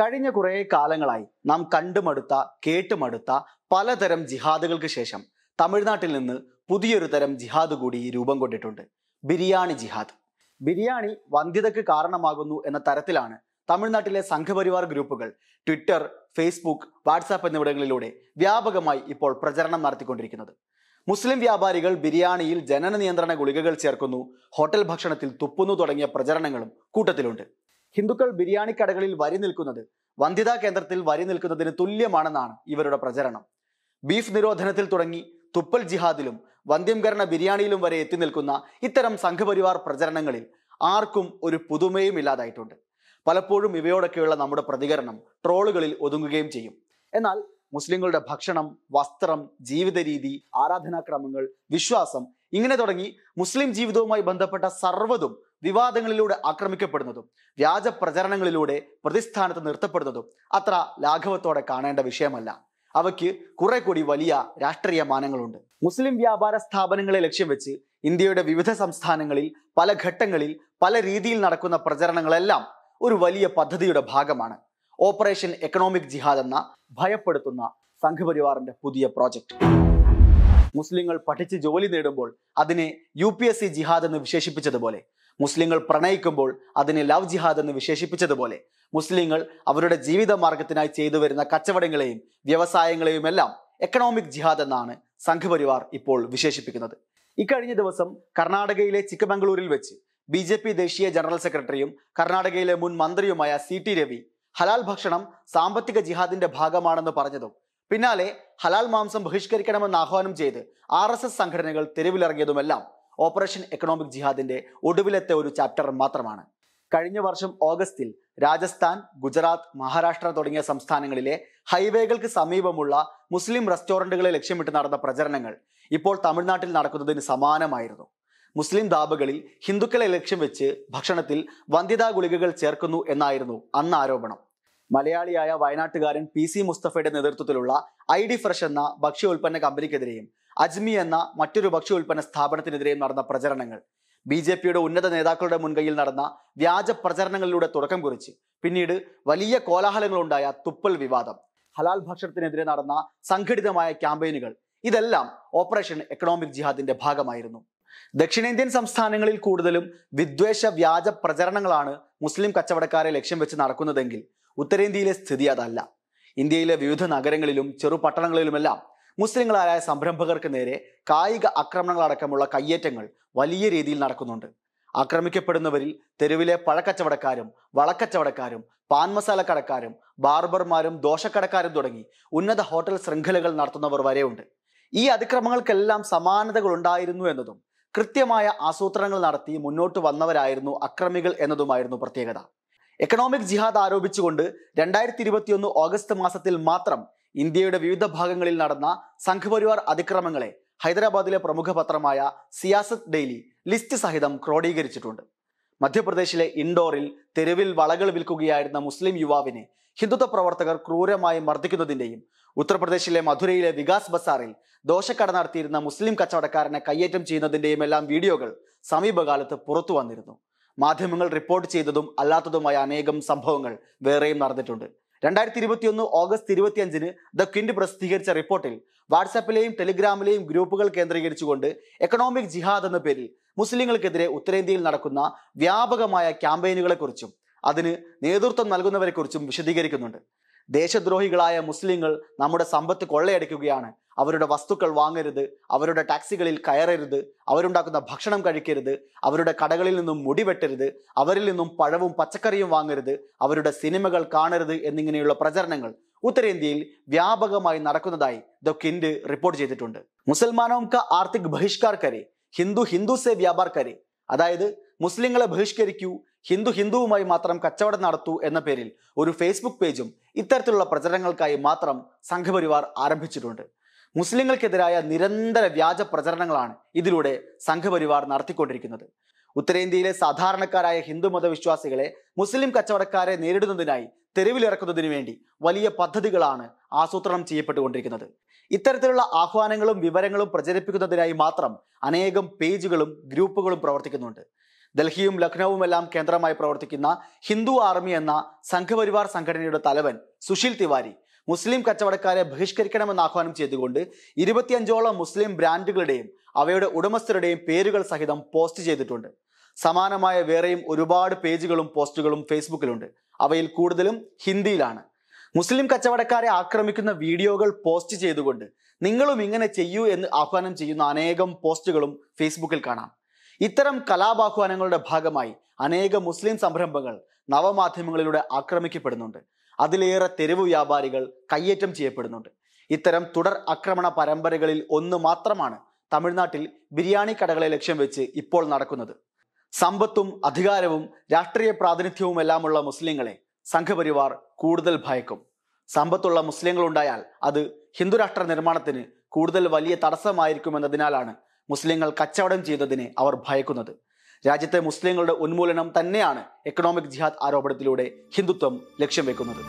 കഴിഞ്ഞ കുറേ കാലങ്ങളായി നാം കണ്ടുമടുത്ത കേട്ടുമടുത്ത പലതരം ജിഹാദുകൾക്ക് ശേഷം തമിഴ്നാട്ടിൽ നിന്ന് പുതിയൊരു തരം ജിഹാദ് കൂടി രൂപം കൊണ്ടിട്ടുണ്ട് ബിരിയാണി ജിഹാദ് ബിരിയാണി വന്ധ്യതയ്ക്ക് കാരണമാകുന്നു എന്ന തരത്തിലാണ് തമിഴ്നാട്ടിലെ സംഘപരിവാർ ഗ്രൂപ്പുകൾ ട്വിറ്റർ ഫേസ്ബുക്ക് വാട്സാപ്പ് എന്നിവിടങ്ങളിലൂടെ വ്യാപകമായി ഇപ്പോൾ പ്രചരണം നടത്തിക്കൊണ്ടിരിക്കുന്നത് മുസ്ലിം വ്യാപാരികൾ ബിരിയാണിയിൽ ജനന നിയന്ത്രണ ഗുളികകൾ ചേർക്കുന്നു ഹോട്ടൽ ഭക്ഷണത്തിൽ തുപ്പുന്നു തുടങ്ങിയ പ്രചരണങ്ങളും കൂട്ടത്തിലുണ്ട് ഹിന്ദുക്കൾ ബിരിയാണി കടകളിൽ വരി നിൽക്കുന്നത് വന്ധ്യതാ കേന്ദ്രത്തിൽ വരി നിൽക്കുന്നതിന് തുല്യമാണെന്നാണ് ഇവരുടെ പ്രചരണം ബീഫ് നിരോധനത്തിൽ തുടങ്ങി തുപ്പൽ ജിഹാദിലും വന്ധ്യംകരണ ബിരിയാണിയിലും വരെ എത്തി നിൽക്കുന്ന ഇത്തരം സംഘപരിവാർ പ്രചരണങ്ങളിൽ ആർക്കും ഒരു പുതുമയും ഇല്ലാതായിട്ടുണ്ട് പലപ്പോഴും ഇവയോടൊക്കെയുള്ള നമ്മുടെ പ്രതികരണം ട്രോളുകളിൽ ഒതുങ്ങുകയും ചെയ്യും എന്നാൽ മുസ്ലിങ്ങളുടെ ഭക്ഷണം വസ്ത്രം ജീവിത രീതി ആരാധനാക്രമങ്ങൾ വിശ്വാസം ഇങ്ങനെ തുടങ്ങി മുസ്ലിം ജീവിതവുമായി ബന്ധപ്പെട്ട സർവ്വതും വിവാദങ്ങളിലൂടെ ആക്രമിക്കപ്പെടുന്നതും വ്യാജ പ്രചരണങ്ങളിലൂടെ പ്രതിസ്ഥാനത്ത് നിർത്തപ്പെടുന്നതും അത്ര ലാഘവത്തോടെ കാണേണ്ട വിഷയമല്ല അവയ്ക്ക് കുറെ കൂടി വലിയ രാഷ്ട്രീയ മാനങ്ങളുണ്ട് മുസ്ലിം വ്യാപാര സ്ഥാപനങ്ങളെ ലക്ഷ്യം വെച്ച് ഇന്ത്യയുടെ വിവിധ സംസ്ഥാനങ്ങളിൽ പല ഘട്ടങ്ങളിൽ പല രീതിയിൽ നടക്കുന്ന പ്രചരണങ്ങളെല്ലാം ഒരു വലിയ പദ്ധതിയുടെ ഭാഗമാണ് ഓപ്പറേഷൻ എക്കണോമിക് ജിഹാദ് എന്ന ഭയപ്പെടുത്തുന്ന സംഘപരിവാറിന്റെ പുതിയ പ്രോജക്റ്റ് മുസ്ലിങ്ങൾ പഠിച്ച് ജോലി നേടുമ്പോൾ അതിനെ യു പി എസ് സി ജിഹാദ് എന്ന് വിശേഷിപ്പിച്ചതുപോലെ മുസ്ലിങ്ങൾ പ്രണയിക്കുമ്പോൾ അതിനെ ലവ് ജിഹാദ് എന്ന് വിശേഷിപ്പിച്ചതുപോലെ മുസ്ലിങ്ങൾ അവരുടെ ജീവിത മാർഗത്തിനായി ചെയ്തു വരുന്ന കച്ചവടങ്ങളെയും വ്യവസായങ്ങളെയും എല്ലാം എക്കണോമിക് ജിഹാദ് എന്നാണ് സംഘപരിവാർ ഇപ്പോൾ വിശേഷിപ്പിക്കുന്നത് ഇക്കഴിഞ്ഞ ദിവസം കർണാടകയിലെ ചിക്കമംഗ്ലൂരിൽ വെച്ച് ബി ജെ പി ദേശീയ ജനറൽ സെക്രട്ടറിയും കർണാടകയിലെ മുൻ മന്ത്രിയുമായ സി ടി രവി ഹലാൽ ഭക്ഷണം സാമ്പത്തിക ജിഹാദിന്റെ ഭാഗമാണെന്ന് പറഞ്ഞതും പിന്നാലെ ഹലാൽ മാംസം ബഹിഷ്കരിക്കണമെന്ന് ആഹ്വാനം ചെയ്ത് ആർ എസ് എസ് സംഘടനകൾ തെരുവിലിറങ്ങിയതുമെല്ലാം ഓപ്പറേഷൻ എക്കണോമിക് ജിഹാദിന്റെ ഒടുവിലത്തെ ഒരു ചാപ്റ്റർ മാത്രമാണ് കഴിഞ്ഞ വർഷം ഓഗസ്റ്റിൽ രാജസ്ഥാൻ ഗുജറാത്ത് മഹാരാഷ്ട്ര തുടങ്ങിയ സംസ്ഥാനങ്ങളിലെ ഹൈവേകൾക്ക് സമീപമുള്ള മുസ്ലിം റെസ്റ്റോറൻറ്റുകളെ ലക്ഷ്യമിട്ട് നടന്ന പ്രചരണങ്ങൾ ഇപ്പോൾ തമിഴ്നാട്ടിൽ നടക്കുന്നതിന് സമാനമായിരുന്നു മുസ്ലിം ദാബകളിൽ ഹിന്ദുക്കളെ ലക്ഷ്യം വെച്ച് ഭക്ഷണത്തിൽ വന്ധ്യതാ ഗുളികകൾ ചേർക്കുന്നു എന്നായിരുന്നു അന്ന് ആരോപണം മലയാളിയായ വയനാട്ടുകാരൻ പി സി മുസ്തഫയുടെ നേതൃത്വത്തിലുള്ള ഐ ഡി ഫ്രഷ് എന്ന ഉൽപ്പന്ന കമ്പനിക്കെതിരെയും അജ്മി എന്ന മറ്റൊരു ഭക്ഷ്യ ഉൽപ്പന്ന സ്ഥാപനത്തിനെതിരെയും നടന്ന പ്രചരണങ്ങൾ ബി ജെ പിയുടെ ഉന്നത നേതാക്കളുടെ മുൻകൈയിൽ നടന്ന വ്യാജ പ്രചരണങ്ങളിലൂടെ തുടക്കം കുറിച്ച് പിന്നീട് വലിയ കോലാഹലങ്ങളുണ്ടായ തുപ്പൽ വിവാദം ഹലാൽ ഭക്ഷണത്തിനെതിരെ നടന്ന സംഘടിതമായ ക്യാമ്പയിനുകൾ ഇതെല്ലാം ഓപ്പറേഷൻ എക്കണോമിക് ജിഹാദിന്റെ ഭാഗമായിരുന്നു ദക്ഷിണേന്ത്യൻ സംസ്ഥാനങ്ങളിൽ കൂടുതലും വിദ്വേഷ വ്യാജ പ്രചരണങ്ങളാണ് മുസ്ലിം കച്ചവടക്കാരെ ലക്ഷ്യം വെച്ച് നടക്കുന്നതെങ്കിൽ ഉത്തരേന്ത്യയിലെ സ്ഥിതി അതല്ല ഇന്ത്യയിലെ വിവിധ നഗരങ്ങളിലും ചെറുപട്ടണങ്ങളിലുമെല്ലാം മുസ്ലിങ്ങളായ സംരംഭകർക്ക് നേരെ കായിക ആക്രമണങ്ങളടക്കമുള്ള കയ്യേറ്റങ്ങൾ വലിയ രീതിയിൽ നടക്കുന്നുണ്ട് ആക്രമിക്കപ്പെടുന്നവരിൽ തെരുവിലെ പഴക്കച്ചവടക്കാരും വളക്കച്ചവടക്കാരും പാൻ മസാല കടക്കാരും ബാർബർമാരും ദോഷക്കടക്കാരും തുടങ്ങി ഉന്നത ഹോട്ടൽ ശൃംഖലകൾ നടത്തുന്നവർ വരെയുണ്ട് ഈ അതിക്രമങ്ങൾക്കെല്ലാം സമാനതകൾ ഉണ്ടായിരുന്നു എന്നതും കൃത്യമായ ആസൂത്രണങ്ങൾ നടത്തി മുന്നോട്ട് വന്നവരായിരുന്നു അക്രമികൾ എന്നതുമായിരുന്നു പ്രത്യേകത എക്കണോമിക് ജിഹാദ് ആരോപിച്ചുകൊണ്ട് രണ്ടായിരത്തി ഇരുപത്തിയൊന്ന് ഓഗസ്റ്റ് മാസത്തിൽ മാത്രം ഇന്ത്യയുടെ വിവിധ ഭാഗങ്ങളിൽ നടന്ന സംഘപരിവാർ അതിക്രമങ്ങളെ ഹൈദരാബാദിലെ പ്രമുഖ പത്രമായ സിയാസത്ത് ഡെയിലി ലിസ്റ്റ് സഹിതം ക്രോഡീകരിച്ചിട്ടുണ്ട് മധ്യപ്രദേശിലെ ഇൻഡോറിൽ തെരുവിൽ വളകൾ വിൽക്കുകയായിരുന്ന മുസ്ലിം യുവാവിനെ ഹിന്ദുത്വ പ്രവർത്തകർ ക്രൂരമായി മർദ്ദിക്കുന്നതിന്റെയും ഉത്തർപ്രദേശിലെ മധുരയിലെ വികാസ് ബസാറിൽ ദോഷക്കട നടത്തിയിരുന്ന മുസ്ലിം കച്ചവടക്കാരനെ കയ്യേറ്റം ചെയ്യുന്നതിന്റെയും എല്ലാം വീഡിയോകൾ സമീപകാലത്ത് പുറത്തു വന്നിരുന്നു മാധ്യമങ്ങൾ റിപ്പോർട്ട് ചെയ്തതും അല്ലാത്തതുമായ അനേകം സംഭവങ്ങൾ വേറെയും നടന്നിട്ടുണ്ട് രണ്ടായിരത്തി ഇരുപത്തിയൊന്ന് ഓഗസ്റ്റ് ഇരുപത്തിയഞ്ചിന് ദ ക്വിൻഡ് പ്രസിദ്ധീകരിച്ച റിപ്പോർട്ടിൽ വാട്സാപ്പിലെയും ടെലിഗ്രാമിലെയും ഗ്രൂപ്പുകൾ കേന്ദ്രീകരിച്ചുകൊണ്ട് എക്കണോമിക് ജിഹാദ് എന്ന പേരിൽ മുസ്ലിങ്ങൾക്കെതിരെ ഉത്തരേന്ത്യയിൽ നടക്കുന്ന വ്യാപകമായ ക്യാമ്പയിനുകളെക്കുറിച്ചും അതിന് നേതൃത്വം നൽകുന്നവരെക്കുറിച്ചും വിശദീകരിക്കുന്നുണ്ട് ദേശദ്രോഹികളായ മുസ്ലിങ്ങൾ നമ്മുടെ സമ്പത്ത് കൊള്ളയടിക്കുകയാണ് അവരുടെ വസ്തുക്കൾ വാങ്ങരുത് അവരുടെ ടാക്സികളിൽ കയറരുത് അവരുണ്ടാക്കുന്ന ഭക്ഷണം കഴിക്കരുത് അവരുടെ കടകളിൽ നിന്നും മുടി വെട്ടരുത് അവരിൽ നിന്നും പഴവും പച്ചക്കറിയും വാങ്ങരുത് അവരുടെ സിനിമകൾ കാണരുത് എന്നിങ്ങനെയുള്ള പ്രചരണങ്ങൾ ഉത്തരേന്ത്യയിൽ വ്യാപകമായി നടക്കുന്നതായി ദ കിൻഡ് റിപ്പോർട്ട് ചെയ്തിട്ടുണ്ട് മുസൽമാനോം ക ആർത്തിക് ബഹിഷ്കാർ കരെ ഹിന്ദു ഹിന്ദുസെ സെ വ്യാപാർ കരെ അതായത് മുസ്ലിങ്ങളെ ബഹിഷ്കരിക്കൂ ഹിന്ദു ഹിന്ദുവുമായി മാത്രം കച്ചവടം നടത്തൂ എന്ന പേരിൽ ഒരു ഫേസ്ബുക്ക് പേജും ഇത്തരത്തിലുള്ള പ്രചരണങ്ങൾക്കായി മാത്രം സംഘപരിവാർ ആരംഭിച്ചിട്ടുണ്ട് മുസ്ലിങ്ങൾക്കെതിരായ നിരന്തര വ്യാജ പ്രചരണങ്ങളാണ് ഇതിലൂടെ സംഘപരിവാർ നടത്തിക്കൊണ്ടിരിക്കുന്നത് ഉത്തരേന്ത്യയിലെ സാധാരണക്കാരായ ഹിന്ദു മതവിശ്വാസികളെ മുസ്ലിം കച്ചവടക്കാരെ നേരിടുന്നതിനായി തെരുവിലിറക്കുന്നതിനു വേണ്ടി വലിയ പദ്ധതികളാണ് ആസൂത്രണം ചെയ്യപ്പെട്ടുകൊണ്ടിരിക്കുന്നത് ഇത്തരത്തിലുള്ള ആഹ്വാനങ്ങളും വിവരങ്ങളും പ്രചരിപ്പിക്കുന്നതിനായി മാത്രം അനേകം പേജുകളും ഗ്രൂപ്പുകളും പ്രവർത്തിക്കുന്നുണ്ട് ഡൽഹിയും ലക്നൌവുമെല്ലാം കേന്ദ്രമായി പ്രവർത്തിക്കുന്ന ഹിന്ദു ആർമി എന്ന സംഘപരിവാർ സംഘടനയുടെ തലവൻ സുശീൽ തിവാരി മുസ്ലിം കച്ചവടക്കാരെ ബഹിഷ്കരിക്കണമെന്ന് ആഹ്വാനം ചെയ്തുകൊണ്ട് ഇരുപത്തിയഞ്ചോളം മുസ്ലിം ബ്രാൻഡുകളുടെയും അവയുടെ ഉടമസ്ഥരുടെയും പേരുകൾ സഹിതം പോസ്റ്റ് ചെയ്തിട്ടുണ്ട് സമാനമായ വേറെയും ഒരുപാട് പേജുകളും പോസ്റ്റുകളും ഫേസ്ബുക്കിലുണ്ട് അവയിൽ കൂടുതലും ഹിന്ദിയിലാണ് മുസ്ലിം കച്ചവടക്കാരെ ആക്രമിക്കുന്ന വീഡിയോകൾ പോസ്റ്റ് ചെയ്തുകൊണ്ട് നിങ്ങളും ഇങ്ങനെ ചെയ്യൂ എന്ന് ആഹ്വാനം ചെയ്യുന്ന അനേകം പോസ്റ്റുകളും ഫേസ്ബുക്കിൽ കാണാം ഇത്തരം കലാബാഹ്വാനങ്ങളുടെ ഭാഗമായി അനേക മുസ്ലിം സംരംഭങ്ങൾ നവമാധ്യമങ്ങളിലൂടെ ആക്രമിക്കപ്പെടുന്നുണ്ട് അതിലേറെ തെരുവ് വ്യാപാരികൾ കയ്യേറ്റം ചെയ്യപ്പെടുന്നുണ്ട് ഇത്തരം തുടർ ആക്രമണ പരമ്പരകളിൽ ഒന്ന് മാത്രമാണ് തമിഴ്നാട്ടിൽ ബിരിയാണി കടകളെ ലക്ഷ്യം വെച്ച് ഇപ്പോൾ നടക്കുന്നത് സമ്പത്തും അധികാരവും രാഷ്ട്രീയ പ്രാതിനിധ്യവും എല്ലാമുള്ള മുസ്ലിങ്ങളെ സംഘപരിവാർ കൂടുതൽ ഭയക്കും സമ്പത്തുള്ള മുസ്ലിങ്ങളുണ്ടായാൽ അത് ഹിന്ദുരാഷ്ട്ര നിർമ്മാണത്തിന് കൂടുതൽ വലിയ തടസ്സമായിരിക്കുമെന്നതിനാലാണ് മുസ്ലിങ്ങൾ കച്ചവടം ചെയ്തതിനെ അവർ ഭയക്കുന്നത് രാജ്യത്തെ മുസ്ലിങ്ങളുടെ ഉന്മൂലനം തന്നെയാണ് എക്കണോമിക് ജിഹാദ് ആരോപണത്തിലൂടെ ഹിന്ദുത്വം ലക്ഷ്യം വെക്കുന്നത്